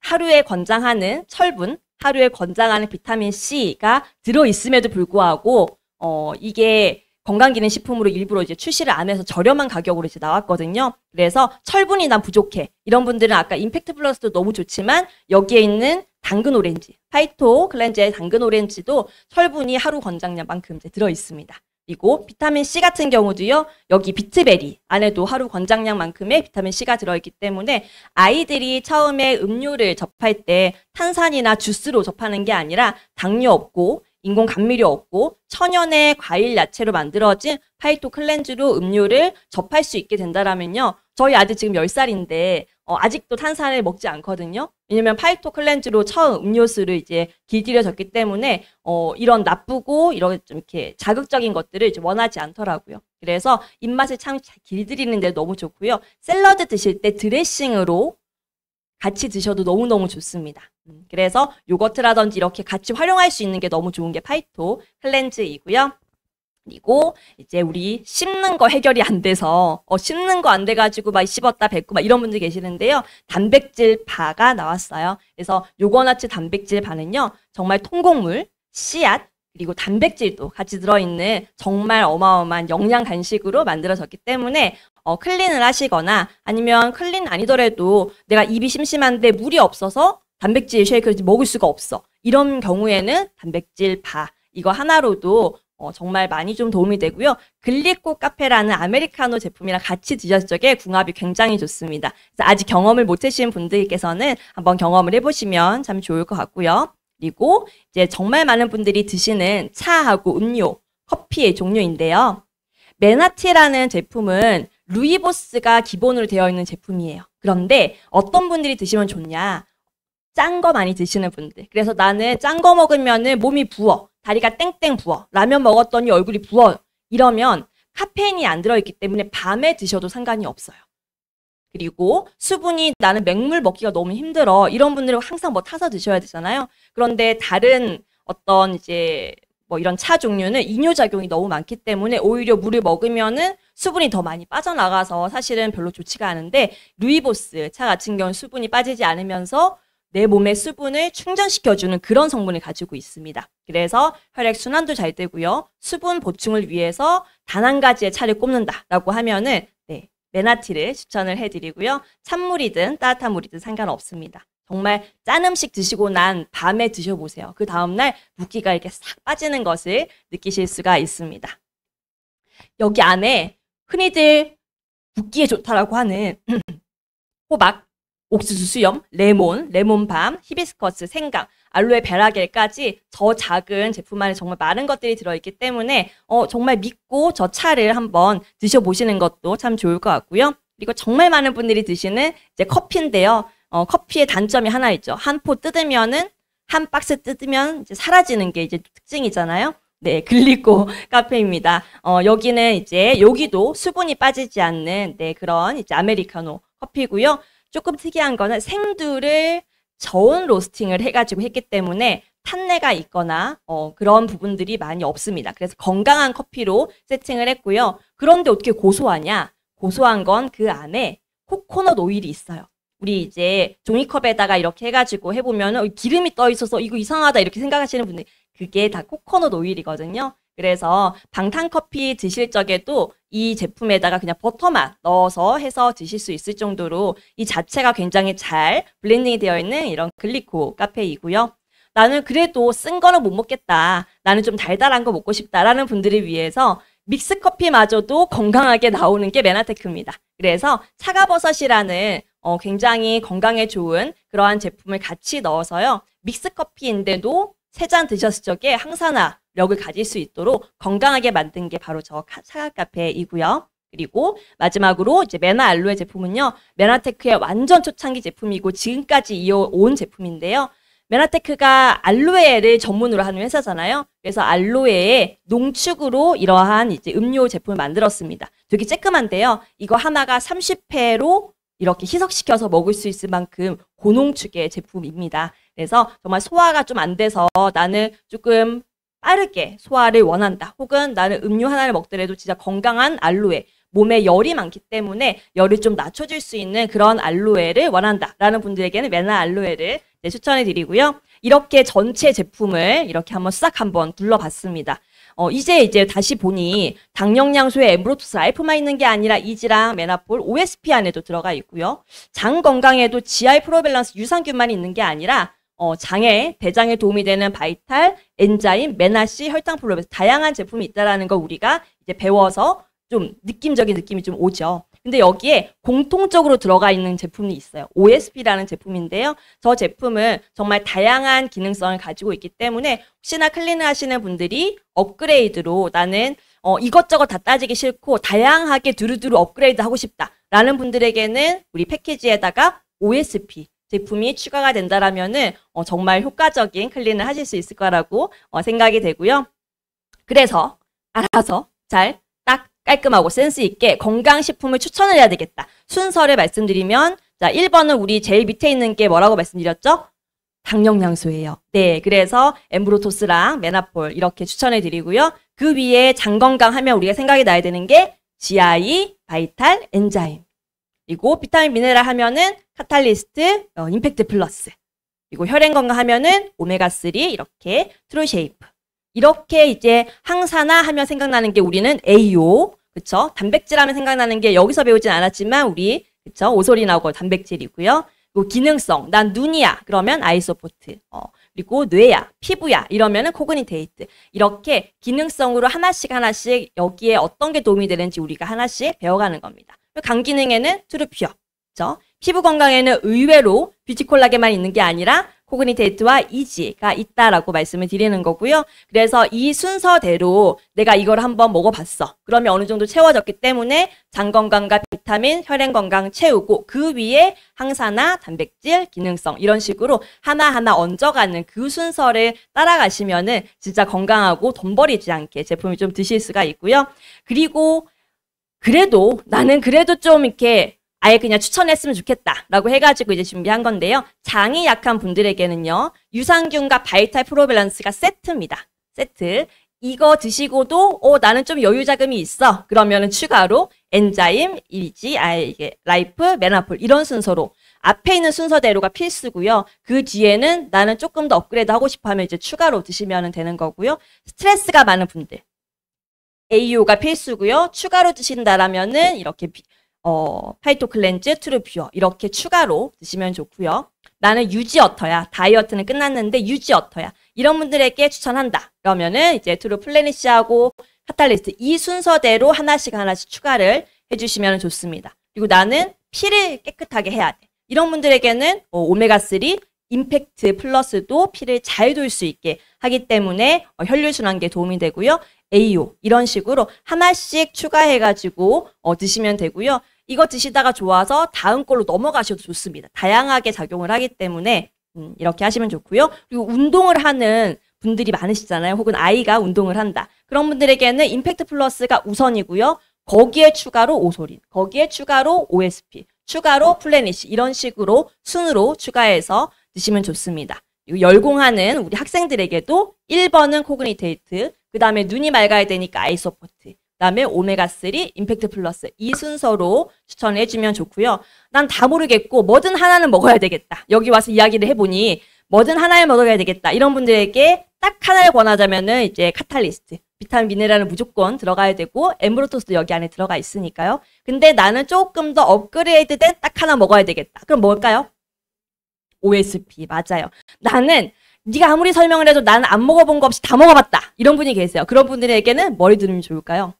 하루에 권장하는 철분, 하루에 권장하는 비타민 C가 들어 있음에도 불구하고 어 이게 건강기능식품으로 일부러 이제 출시를 안 해서 저렴한 가격으로 이제 나왔거든요. 그래서 철분이 난 부족해. 이런 분들은 아까 임팩트 플러스도 너무 좋지만 여기에 있는 당근 오렌지, 파이토 클렌저의 당근 오렌지도 철분이 하루 권장량만큼 이제 들어 있습니다. 그리고 비타민 C 같은 경우도요. 여기 비트베리 안에도 하루 권장량만큼의 비타민 C가 들어 있기 때문에 아이들이 처음에 음료를 접할 때 탄산이나 주스로 접하는 게 아니라 당류 없고 인공 감미료 없고 천연의 과일 야채로 만들어진 파이토 클렌즈로 음료를 접할 수 있게 된다라면요. 저희 아들 지금 10살인데 어, 아직도 탄산을 먹지 않거든요. 왜냐면 파이토 클렌즈로 처음 음료수를 이제 길들여졌기 때문에 어, 이런 나쁘고 이런 좀 이렇게 자극적인 것들을 이제 원하지 않더라고요. 그래서 입맛을 참 길들이는데 너무 좋고요. 샐러드 드실 때 드레싱으로 같이 드셔도 너무너무 좋습니다. 음, 그래서 요거트라든지 이렇게 같이 활용할 수 있는 게 너무 좋은 게 파이토 클렌즈이고요. 그리고 이제 우리 씹는 거 해결이 안 돼서 어, 씹는 거 안 돼가지고 막 씹었다 뱉고 막 이런 분들 계시는데요. 단백질 바가 나왔어요. 그래서 요거나츠 단백질 바는요. 정말 통곡물, 씨앗, 그리고 단백질도 같이 들어있는 정말 어마어마한 영양 간식으로 만들어졌기 때문에 어, 클린을 하시거나 아니면 클린 아니더라도 내가 입이 심심한데 물이 없어서 단백질 쉐이크를 먹을 수가 없어. 이런 경우에는 단백질 바 이거 하나로도 어, 정말 많이 좀 도움이 되고요. 글리코 카페라는 아메리카노 제품이랑 같이 드셨을 적에 궁합이 굉장히 좋습니다. 아직 경험을 못하신 분들께서는 한번 경험을 해보시면 참 좋을 것 같고요. 그리고 이제 정말 많은 분들이 드시는 차하고 음료, 커피의 종류인데요. 메나티라는 제품은 루이보스가 기본으로 되어 있는 제품이에요. 그런데 어떤 분들이 드시면 좋냐? 짠 거 많이 드시는 분들. 그래서 나는 짠 거 먹으면은 몸이 부어. 다리가 땡땡 부어. 라면 먹었더니 얼굴이 부어. 이러면 카페인이 안 들어있기 때문에 밤에 드셔도 상관이 없어요. 그리고 수분이 나는 맹물 먹기가 너무 힘들어. 이런 분들은 항상 뭐 타서 드셔야 되잖아요. 그런데 다른 어떤 이제 뭐 이런 차 종류는 이뇨작용이 너무 많기 때문에 오히려 물을 먹으면은 수분이 더 많이 빠져나가서 사실은 별로 좋지가 않은데 루이보스 차 같은 경우는 수분이 빠지지 않으면서 내 몸의 수분을 충전시켜주는 그런 성분을 가지고 있습니다. 그래서 혈액순환도 잘 되고요. 수분 보충을 위해서 단 한 가지의 차를 꼽는다라고 하면은 네, 메나티를 추천을 해드리고요. 찬물이든 따뜻한 물이든 상관없습니다. 정말 짠 음식 드시고 난 밤에 드셔보세요. 그 다음날 무기가 이렇게 싹 빠지는 것을 느끼실 수가 있습니다. 여기 안에 흔히들 붓기에 좋다라고 하는 호박, 옥수수 수염, 레몬, 레몬밤, 히비스커스, 생강, 알로에 베라겔까지 저 작은 제품 안에 정말 많은 것들이 들어있기 때문에 어, 정말 믿고 저 차를 한번 드셔보시는 것도 참 좋을 것 같고요. 그리고 정말 많은 분들이 드시는 이제 커피인데요. 어, 커피의 단점이 하나 있죠. 한 포 뜯으면은 한 박스 뜯으면 이제 사라지는 게 이제 특징이잖아요. 네, 글리코 카페입니다. 어, 여기는 이제 여기도 수분이 빠지지 않는 네, 그런 이제 아메리카노 커피고요. 조금 특이한 거는 생두를 저온 로스팅을 해가지고 했기 때문에 탄내가 있거나 어, 그런 부분들이 많이 없습니다. 그래서 건강한 커피로 세팅을 했고요. 그런데 어떻게 고소하냐? 고소한 건 그 안에 코코넛 오일이 있어요. 우리 이제 종이컵에다가 이렇게 해가지고 해보면 어, 기름이 떠 있어서 이거 이상하다 이렇게 생각하시는 분들 그게 다 코코넛 오일이거든요. 그래서 방탄 커피 드실 적에도 이 제품에다가 그냥 버터만 넣어서 해서 드실 수 있을 정도로 이 자체가 굉장히 잘 블렌딩이 되어 있는 이런 글리코 카페이고요. 나는 그래도 쓴 거는 못 먹겠다. 나는 좀 달달한 거 먹고 싶다라는 분들을 위해서 믹스 커피마저도 건강하게 나오는 게 메나테크입니다. 그래서 차가버섯이라는 어, 굉장히 건강에 좋은 그러한 제품을 같이 넣어서요. 믹스커피인데도 세 잔 드셨을 적에 항산화력을 가질 수 있도록 건강하게 만든 게 바로 저사각카페이고요 그리고 마지막으로 이제 메나 알로에 제품은요. 메나테크의 완전 초창기 제품이고 지금까지 이어온 제품인데요. 메나테크가 알로에를 전문으로 하는 회사잖아요. 그래서 알로에의 농축으로 이러한 이제 음료 제품을 만들었습니다. 되게 쬐끔한데요. 이거 하나가 30회로 이렇게 희석시켜서 먹을 수 있을 만큼 고농축의 제품입니다. 그래서 정말 소화가 좀 안 돼서 나는 조금 빠르게 소화를 원한다. 혹은 나는 음료 하나를 먹더라도 진짜 건강한 알로에 몸에 열이 많기 때문에 열을 좀 낮춰줄 수 있는 그런 알로에를 원한다. 라는 분들에게는 맨날 알로에를 추천해 드리고요. 이렇게 전체 제품을 이렇게 한번 싹 한번 둘러봤습니다. 어, 이제 이제 다시 보니 당영양소에 엠브로투스 알프만 있는 게 아니라 이지랑 메나폴 OSP 안에도 들어가 있고요. 장 건강에도 GI 프로밸런스 유산균만 있는 게 아니라 어, 장에 대장에 도움이 되는 바이탈, 엔자인 메나시, 혈당 프로밸런스 다양한 제품이 있다라는 거 우리가 이제 배워서 좀 느낌적인 느낌이 좀 오죠. 근데 여기에 공통적으로 들어가 있는 제품이 있어요. OSP라는 제품인데요. 저 제품은 정말 다양한 기능성을 가지고 있기 때문에 혹시나 클린을 하시는 분들이 업그레이드로 나는 어, 이것저것 다 따지기 싫고 다양하게 두루두루 업그레이드 하고 싶다라는 분들에게는 우리 패키지에다가 OSP 제품이 추가가 된다라면은 어, 정말 효과적인 클린을 하실 수 있을 거라고 어, 생각이 되고요. 그래서 알아서 잘 깔끔하고 센스 있게 건강식품을 추천을 해야 되겠다. 순서를 말씀드리면 자 1번은 우리 제일 밑에 있는 게 뭐라고 말씀드렸죠? 당뇨양소예요 네, 그래서 엠브로토스랑 메나폴 이렇게 추천해 드리고요. 그 위에 장건강 하면 우리가 생각이 나야 되는 게 GI, 바이탈, 엔자임. 그리고 비타민 미네랄 하면은 카탈리스트, 어, 임팩트 플러스. 그리고 혈행 건강 하면은 오메가3 이렇게 트루쉐이프. 이렇게 이제 항산화 하면 생각나는 게 우리는 AO, 그쵸? 단백질 하면 생각나는 게 여기서 배우진 않았지만 우리, 그쵸? 오소리 나오고 단백질이고요. 그 기능성, 난 눈이야. 그러면 아이소포트. 어, 그리고 뇌야, 피부야. 이러면은 코그니테이트. 이렇게 기능성으로 하나씩 하나씩 여기에 어떤 게 도움이 되는지 우리가 하나씩 배워가는 겁니다. 간 기능에는 트루피어. 그쵸? 피부 건강에는 의외로 뷰티콜라겐만 있는 게 아니라 코그니데이트와 이지가 있다라고 말씀을 드리는 거고요. 그래서 이 순서대로 내가 이걸 한번 먹어봤어. 그러면 어느 정도 채워졌기 때문에 장 건강과 비타민, 혈행 건강 채우고 그 위에 항산화, 단백질, 기능성 이런 식으로 하나하나 얹어가는 그 순서를 따라가시면은 진짜 건강하고 돈 버리지 않게 제품을 좀 드실 수가 있고요. 그리고 그래도 나는 그래도 좀 이렇게 아예 그냥 추천했으면 좋겠다라고 해가지고 이제 준비한 건데요. 장이 약한 분들에게는요. 유산균과 바이탈 프로밸런스가 세트입니다. 세트. 이거 드시고도 어 나는 좀 여유 자금이 있어. 그러면은 추가로 엔자임, 일지, 아이 라이프, 메나폴 이런 순서로 앞에 있는 순서대로가 필수고요. 그 뒤에는 나는 조금 더 업그레이드 하고 싶어 하면 이제 추가로 드시면 되는 거고요. 스트레스가 많은 분들 AU가 필수고요. 추가로 드신다라면은 이렇게 어, 파이토 클렌즈, 트루퓨어 이렇게 추가로 드시면 좋고요. 나는 유지어터야. 다이어트는 끝났는데 유지어터야. 이런 분들에게 추천한다. 그러면은 이제 트루 플래니시하고 카탈리스트 이 순서대로 하나씩 하나씩 추가를 해주시면 좋습니다. 그리고 나는 피를 깨끗하게 해야 돼. 이런 분들에게는 뭐 오메가3 임팩트 플러스도 피를 잘 돌 수 있게 하기 때문에 어, 혈류순환계에 도움이 되고요. AO 이런 식으로 하나씩 추가해가지고 어, 드시면 되고요. 이거 드시다가 좋아서 다음 걸로 넘어가셔도 좋습니다. 다양하게 작용을 하기 때문에 음, 이렇게 하시면 좋고요. 그리고 운동을 하는 분들이 많으시잖아요. 혹은 아이가 운동을 한다. 그런 분들에게는 임팩트 플러스가 우선이고요. 거기에 추가로 오소린, 거기에 추가로 OSP, 추가로 플래닛 이런 식으로 순으로 추가해서 드시면 좋습니다. 열공하는 우리 학생들에게도 1번은 코그니테이트, 그 다음에 눈이 맑아야 되니까 아이소포트, 그다음에 오메가3, 임팩트 플러스 이 순서로 추천 해주면 좋고요. 난 다 모르겠고 뭐든 하나는 먹어야 되겠다. 여기 와서 이야기를 해보니 뭐든 하나를 먹어야 되겠다. 이런 분들에게 딱 하나를 권하자면은 이제 카탈리스트, 비타민 미네랄은 무조건 들어가야 되고 엠브로토스도 여기 안에 들어가 있으니까요. 근데 나는 조금 더 업그레이드된 딱 하나 먹어야 되겠다. 그럼 뭘까요? OSP 맞아요. 나는 네가 아무리 설명을 해도 나는 안 먹어본 거 없이 다 먹어봤다. 이런 분이 계세요. 그런 분들에게는 머리 두르면 좋을까요?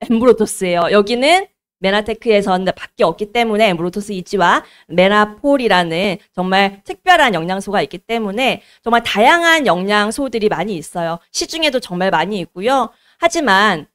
엠브로토스예요. 여기는 메나테크에서는 밖에 없기 때문에 엠브로토스 이지와 메나폴이라는 정말 특별한 영양소가 있기 때문에 정말 다양한 영양소들이 많이 있어요. 시중에도 정말 많이 있고요. 하지만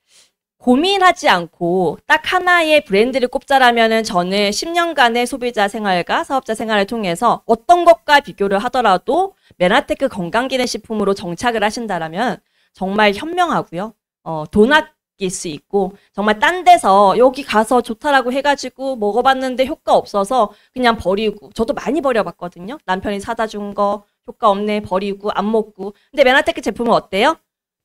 고민하지 않고 딱 하나의 브랜드를 꼽자라면은 저는 10년간의 소비자 생활과 사업자 생활을 통해서 어떤 것과 비교를 하더라도 메나테크 건강기능식품으로 정착을 하신다라면 정말 현명하고요. 어, 돈, 아, 느낄 수 있고 정말 딴 데서 여기 가서 좋다라고 해가지고 먹어봤는데 효과 없어서 그냥 버리고 저도 많이 버려봤거든요. 남편이 사다 준 거 효과 없네 버리고 안 먹고 근데 메나테크 제품은 어때요?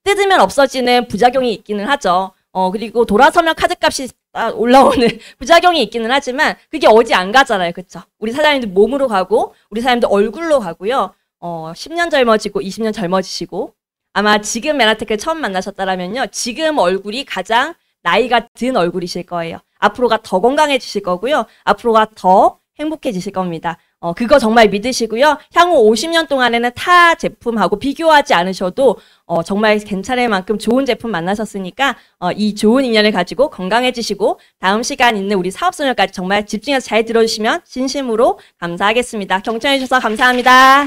뜯으면 없어지는 부작용이 있기는 하죠. 어 그리고 돌아서면 카드값이 아, 올라오는 부작용이 있기는 하지만 그게 어디 안 가잖아요, 그쵸 우리 사장님도 몸으로 가고 우리 사장님들 얼굴로 가고요. 어 10년 젊어지고 20년 젊어지시고 아마 지금 메나테크를 처음 만나셨다라면요. 지금 얼굴이 가장 나이가 든 얼굴이실 거예요. 앞으로가 더 건강해지실 거고요. 앞으로가 더 행복해지실 겁니다. 어, 그거 정말 믿으시고요. 향후 50년 동안에는 타 제품하고 비교하지 않으셔도 어, 정말 괜찮을 만큼 좋은 제품 만나셨으니까 어, 이 좋은 인연을 가지고 건강해지시고 다음 시간 있는 우리 사업소녀까지 정말 집중해서 잘 들어주시면 진심으로 감사하겠습니다. 경청해주셔서 감사합니다.